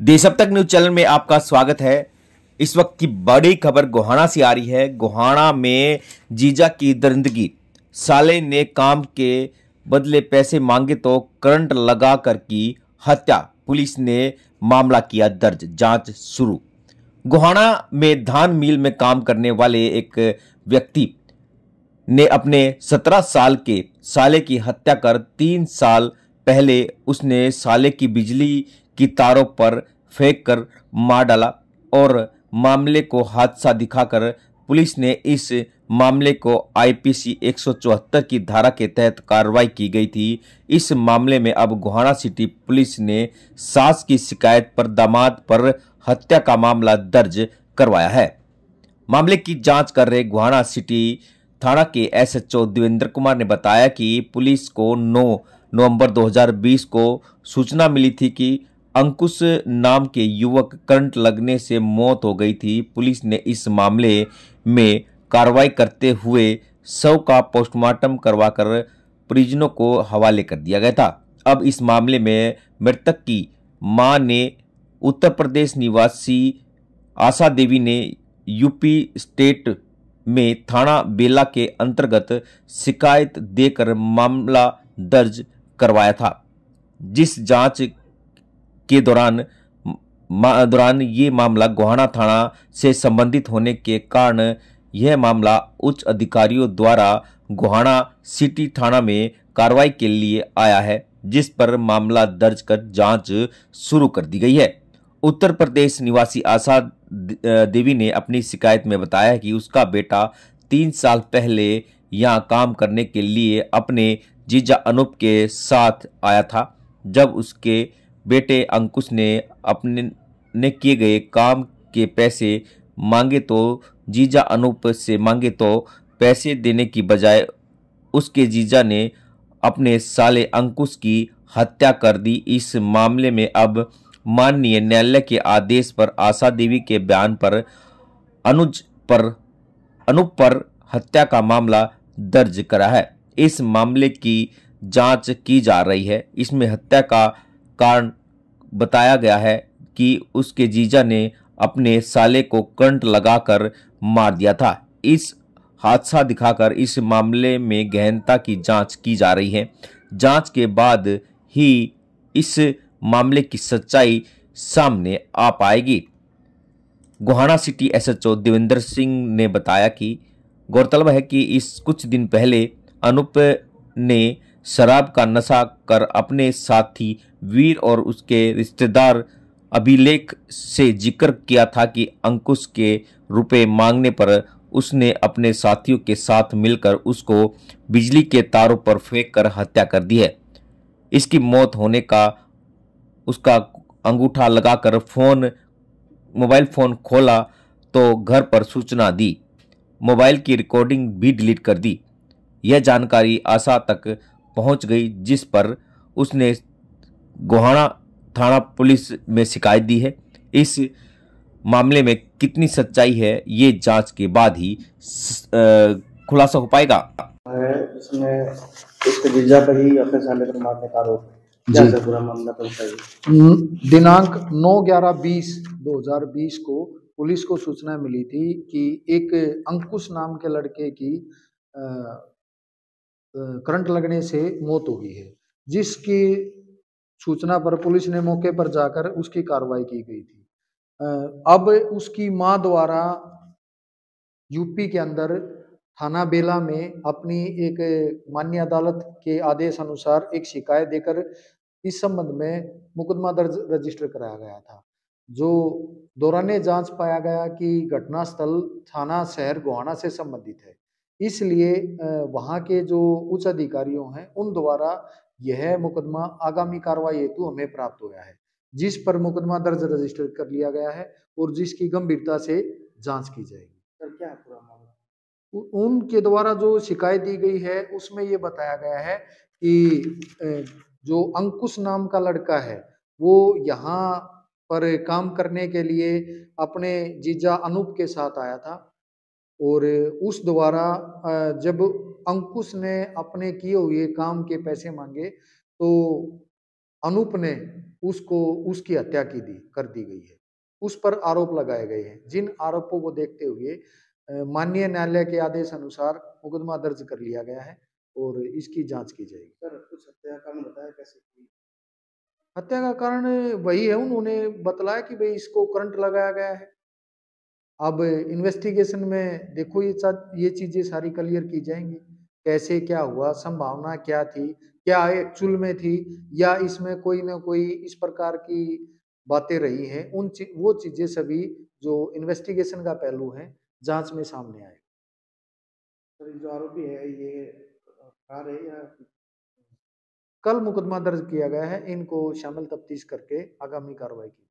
अब तक news channel में आपका स्वागत है इस वक्त की बड़ी खबर गोहाना से आ रही है गोहाना में जीजा की दरिंदगी साले ने काम के बदले पैसे मांगे तो करंट लगा कर की हत्या पुलिस ने मामला किया दर्ज जांच शुरू गोहाना में धान मिल में काम करने वाले एक व्यक्ति ने अपने 17 साल के साले की हत्या कर तीन साल पहले उसने साले की बिजली की तारों पर फेंक कर मार डाला और मामले को हादसा दिखाकर पुलिस ने इस मामले को आईपीसी 174 की धारा के तहत कार्रवाई की गई थी इस मामले में अब गुहाना सिटी पुलिस ने सास की शिकायत पर दामाद पर हत्या का मामला दर्ज करवाया है मामले की जांच कर रहे गुहाना सिटी थाना के एसएचओ देवेंद्र कुमार ने बताया कि पुलिस को 9 नवंबर 2020 को सूचना मिली थी कि अंकुश नाम के युवक करंट लगने से मौत हो गई थी पुलिस ने इस मामले में कार्रवाई करते हुए शव का पोस्टमार्टम करवाकर परिजनों को हवाले कर दिया गया था अब इस मामले में मृतक की मां ने उत्तर प्रदेश निवासी आशा देवी ने यूपी स्टेट में थाना बेला के अंतर्गत शिकायत देकर मामला दर्ज करवाया था जिस जांच के दौरान दौरान ये मामला गोहाना थाना से संबंधित होने के कारण यह मामला उच्च अधिकारियों द्वारा गोहाना सिटी थाना में कार्रवाई के लिए आया है जिस पर मामला दर्ज कर जांच शुरू कर दी गई है उत्तर प्रदेश निवासी आशा देवी ने अपनी शिकायत में बताया कि उसका बेटा तीन साल पहले यहाँ काम करने के लिए अपने जीजा अनूप के साथ आया था जब उसके बेटे अंकुश ने अपने ने किए गए काम के पैसे मांगे तो जीजा अनूप से मांगे तो पैसे देने की बजाय उसके जीजा ने अपने साले अंकुश की हत्या कर दी इस मामले में अब माननीय न्यायालय के आदेश पर आशा देवी के बयान पर अनुज पर अनूप पर हत्या का मामला दर्ज करा है इस मामले की जांच की जा रही है इसमें हत्या का कारण बताया गया है कि उसके जीजा ने अपने साले को कंट लगाकर मार दिया था इस हादसा दिखाकर इस मामले में गहनता की जांच की जा रही है जांच के बाद ही इस मामले की सच्चाई सामने आ पाएगी गोहाना सिटी एसएचओ देवेंद्र सिंह ने बताया कि गौरतलब है कि इस कुछ दिन पहले अनुप ने शराब का नशा कर अपने साथी वीर और उसके रिश्तेदार अभिलेख से जिक्र किया था कि अंकुश के रुपए मांगने पर उसने अपने साथियों के साथ मिलकर उसको बिजली के तारों पर फेंक कर हत्या कर दी है इसकी मौत होने का उसका अंगूठा लगाकर फोन मोबाइल फ़ोन खोला तो घर पर सूचना दी मोबाइल की रिकॉर्डिंग भी डिलीट कर दी यह जानकारी आशा तक पहुंच गई जिस पर उसने गोहाणा थाना पुलिस में शिकायत दी है इस मामले में कितनी सच्चाई है ये जांच के बाद ही खुलासा हो पाएगा इसमें इसके तो गिरजा पर ही अपने साले तो दिनांक 9 ग्यारह 20 2020 को पुलिस को सूचना मिली थी कि एक अंकुश नाम के लड़के की करंट लगने से मौत हुई है जिसकी सूचना पर पुलिस ने मौके पर जाकर उसकी कार्रवाई की गई थी अब उसकी मां द्वारा यूपी के अंदर थाना बेला में अपनी एक मान्य अदालत के आदेश अनुसार एक शिकायत देकर इस संबंध में मुकदमा दर्ज रजिस्टर कराया गया था जो दौरान जांच पाया गया कि घटनास्थल थाना शहर गोहाना से संबंधित है इसलिए वहाँ के जो उच्च अधिकारियों हैं उन द्वारा यह मुकदमा आगामी कार्रवाई हेतु हमें प्राप्त हुआ है जिस पर मुकदमा दर्ज रजिस्टर कर लिया गया है और जिसकी गंभीरता से जांच की जाएगी सर क्या पूरा मामला उनके द्वारा जो शिकायत दी गई है उसमें ये बताया गया है कि जो अंकुश नाम का लड़का है वो यहाँ पर काम करने के लिए अपने जीजा अनूप के साथ आया था और उस द्वारा जब अंकुश ने अपने किए हुए काम के पैसे मांगे तो अनूप ने उसको उसकी हत्या की दी कर दी गई है उस पर आरोप लगाए गए हैं जिन आरोपों को देखते हुए माननीय न्यायालय के आदेश अनुसार मुकदमा दर्ज कर लिया गया है और इसकी जांच की जाएगी सर कुछ हत्या का बताया कैसे हत्या का कारण वही है उन्होंने बतलाया कि भाई इसको करंट लगाया गया है अब इन्वेस्टिगेशन में देखो ये ये चीज़ें सारी क्लियर की जाएंगी कैसे क्या हुआ संभावना क्या थी क्या एक्चुअल में थी या इसमें कोई ना कोई इस प्रकार की बातें रही हैं उन चीज वो चीज़ें सभी जो इन्वेस्टिगेशन का पहलू है जांच में सामने आए सर जो आरोपी है ये है या कल मुकदमा दर्ज किया गया है इनको शामिल तफ्तीश करके आगामी कार्रवाई की